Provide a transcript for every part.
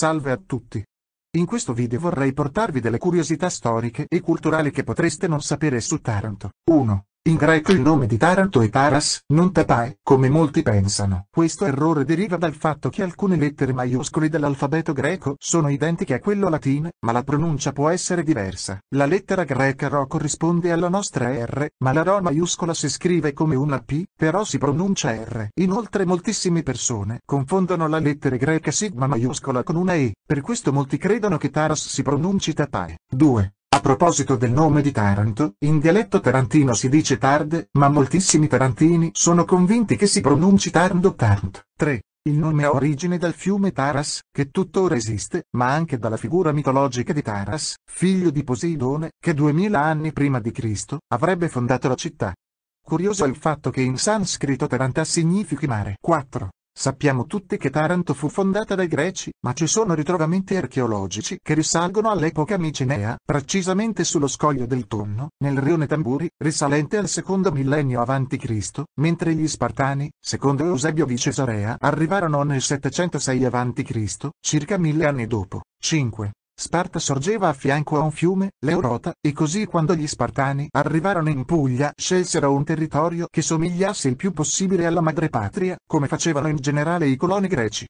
Salve a tutti! In questo video vorrei portarvi delle curiosità storiche e culturali che potreste non sapere su Taranto. 1 in greco il nome di Taranto è Taras, non Tapae, come molti pensano. Questo errore deriva dal fatto che alcune lettere maiuscole dell'alfabeto greco sono identiche a quello latino, ma la pronuncia può essere diversa. La lettera greca Rho corrisponde alla nostra R, ma la Rho maiuscola si scrive come una P, però si pronuncia R. Inoltre moltissime persone confondono la lettera greca sigma maiuscola con una E, per questo molti credono che Taras si pronunci Tapae. 2. A proposito del nome di Taranto, in dialetto tarantino si dice Tarde, ma moltissimi tarantini sono convinti che si pronunci Tardo Taranto. 3. Il nome ha origine dal fiume Taras, che tuttora esiste, ma anche dalla figura mitologica di Taras, figlio di Poseidone, che 2000 anni prima di Cristo avrebbe fondato la città. Curioso è il fatto che in sanscrito Taranta significhi mare. 4. Sappiamo tutti che Taranto fu fondata dai greci, ma ci sono ritrovamenti archeologici che risalgono all'epoca micenea, precisamente sullo scoglio del Tonno, nel rione Tamburi, risalente al secondo millennio a.C., mentre gli Spartani, secondo Eusebio di Cesarea, arrivarono nel 706 a.C., circa mille anni dopo. 5. Sparta sorgeva a fianco a un fiume, l'Eurota, e così quando gli Spartani arrivarono in Puglia scelsero un territorio che somigliasse il più possibile alla madrepatria, come facevano in generale i coloni greci.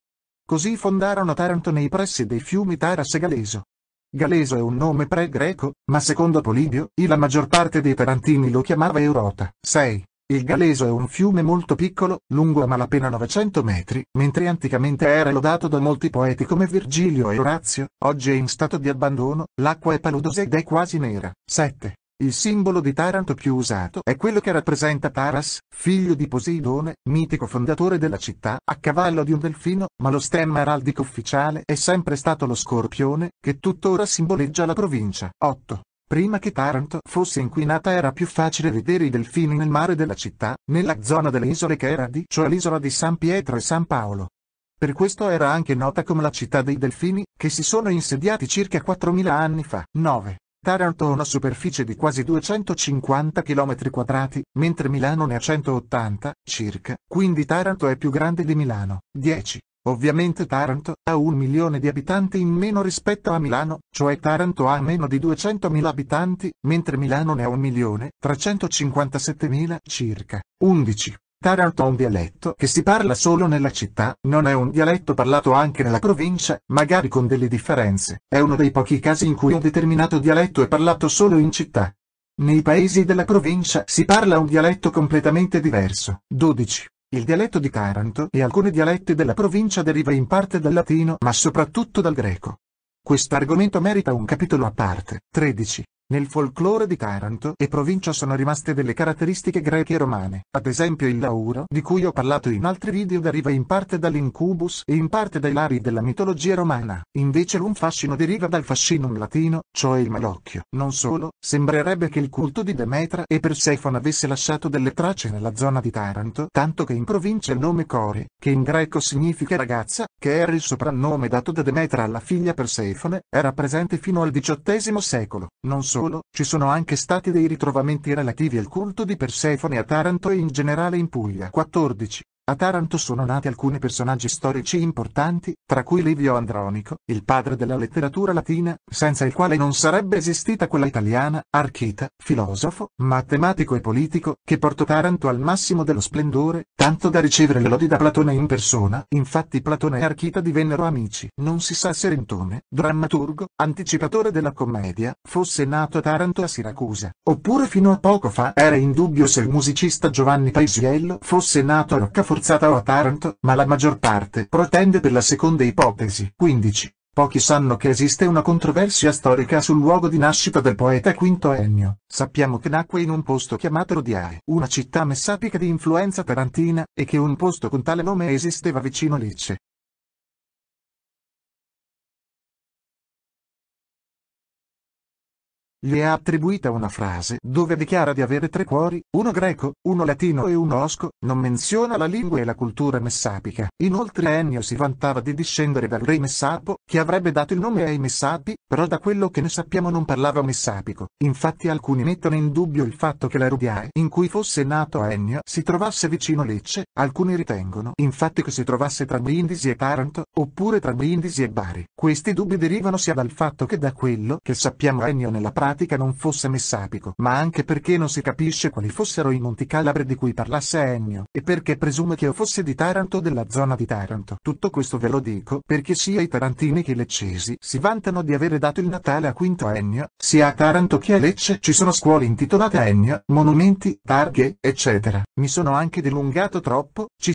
Così fondarono Taranto nei pressi dei fiumi Taras e Galeso. Galeso è un nome pre-greco, ma secondo Polibio, la maggior parte dei tarantini lo chiamava Eurota. 6. Il Galeso è un fiume molto piccolo, lungo a malapena 900 metri, mentre anticamente era lodato da molti poeti come Virgilio e Orazio, oggi è in stato di abbandono, l'acqua è paludosa ed è quasi nera. 7. Il simbolo di Taranto più usato è quello che rappresenta Taras, figlio di Poseidone, mitico fondatore della città, a cavallo di un delfino, ma lo stemma araldico ufficiale è sempre stato lo scorpione, che tuttora simboleggia la provincia. 8. Prima che Taranto fosse inquinata era più facile vedere i delfini nel mare della città, nella zona delle isole Keradi, cioè l'isola di San Pietro e San Paolo. Per questo era anche nota come la città dei delfini, che si sono insediati circa 4.000 anni fa. 9. Taranto ha una superficie di quasi 250 km quadrati, mentre Milano ne ha 180, circa, quindi Taranto è più grande di Milano. 10. Ovviamente Taranto ha un milione di abitanti in meno rispetto a Milano, cioè Taranto ha meno di 200.000 abitanti, mentre Milano ne ha un milione, 357.000 circa. 11. Taranto ha un dialetto che si parla solo nella città, non è un dialetto parlato anche nella provincia, magari con delle differenze. È uno dei pochi casi in cui un determinato dialetto è parlato solo in città. Nei paesi della provincia si parla un dialetto completamente diverso. 12. Il dialetto di Taranto e alcuni dialetti della provincia deriva in parte dal latino ma soprattutto dal greco. Questo argomento merita un capitolo a parte. 13. Nel folklore di Taranto e provincia sono rimaste delle caratteristiche greche e romane, ad esempio il lauro, di cui ho parlato in altri video deriva in parte dall'incubus e in parte dai lari della mitologia romana, invece l'un fascino deriva dal fascinum latino, cioè il malocchio. Non solo, sembrerebbe che il culto di Demetra e Persephone avesse lasciato delle tracce nella zona di Taranto, tanto che in provincia il nome Core, che in greco significa ragazza, che era il soprannome dato da Demetra alla figlia Persephone, era presente fino al XVIII secolo, non solo solo, ci sono anche stati dei ritrovamenti relativi al culto di Persefone a Taranto e in generale in Puglia. 14. A Taranto sono nati alcuni personaggi storici importanti, tra cui Livio Andronico, il padre della letteratura latina, senza il quale non sarebbe esistita quella italiana, archita, filosofo, matematico e politico, che portò Taranto al massimo dello splendore, tanto da ricevere le lodi da Platone in persona, infatti Platone e Archita divennero amici. Non si sa se Rentone, drammaturgo, anticipatore della commedia, fosse nato a Taranto a Siracusa, oppure fino a poco fa era in dubbio se il musicista Giovanni Paisiello fosse nato a Roccaforzata o a Taranto, ma la maggior parte protende per la seconda ipotesi. 15. Pochi sanno che esiste una controversia storica sul luogo di nascita del poeta Quinto Ennio. Sappiamo che nacque in un posto chiamato Rodiae, una città messapica di influenza tarantina, e che un posto con tale nome esisteva vicino Lecce. gli è attribuita una frase dove dichiara di avere tre cuori, uno greco, uno latino e uno osco, non menziona la lingua e la cultura messapica. Inoltre Ennio si vantava di discendere dal re Messapo, che avrebbe dato il nome ai Messapi, però da quello che ne sappiamo non parlava messapico. Infatti alcuni mettono in dubbio il fatto che la Rubiae in cui fosse nato Ennio si trovasse vicino Lecce, alcuni ritengono infatti che si trovasse tra Brindisi e Taranto, oppure tra Brindisi e Bari. Questi dubbi derivano sia dal fatto che da quello che sappiamo Ennio nella pratica pratica non fosse messapico, ma anche perché non si capisce quali fossero i Monti calabri di cui parlasse Ennio, e perché presume che io fosse di Taranto della zona di Taranto. Tutto questo ve lo dico perché sia i tarantini che i leccesi si vantano di avere dato il Natale a Quinto Ennio, sia a Taranto che a Lecce ci sono scuole intitolate a Ennio, monumenti, targhe, eccetera. Mi sono anche dilungato troppo, ci